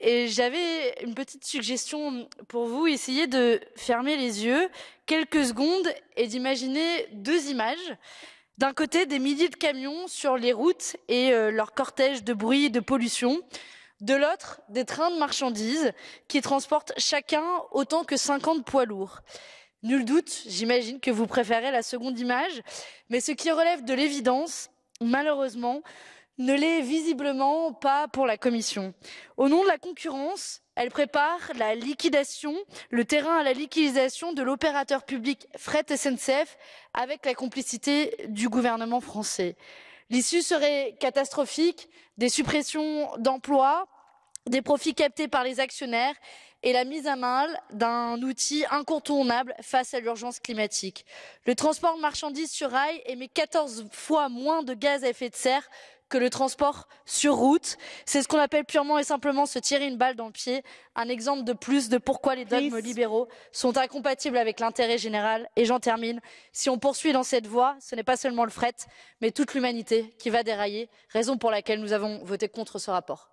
Et j'avais une petite suggestion pour vous. Essayez de fermer les yeux quelques secondes et d'imaginer deux images. D'un côté, des milliers de camions sur les routes et euh, leur cortège de bruit et de pollution. De l'autre, des trains de marchandises qui transportent chacun autant que 50 poids lourds. Nul doute, j'imagine que vous préférez la seconde image, mais ce qui relève de l'évidence, malheureusement, ne l'est visiblement pas pour la Commission. Au nom de la concurrence, elle prépare la liquidation, le terrain à la liquidation de l'opérateur public Fret SNCF avec la complicité du gouvernement français. L'issue serait catastrophique, des suppressions d'emplois, des profits captés par les actionnaires et la mise à mal d'un outil incontournable face à l'urgence climatique. Le transport de marchandises sur rail émet 14 fois moins de gaz à effet de serre que le transport sur route. C'est ce qu'on appelle purement et simplement se tirer une balle dans le pied. Un exemple de plus de pourquoi les dogmes libéraux sont incompatibles avec l'intérêt général. Et j'en termine. Si on poursuit dans cette voie, ce n'est pas seulement le fret, mais toute l'humanité qui va dérailler, raison pour laquelle nous avons voté contre ce rapport.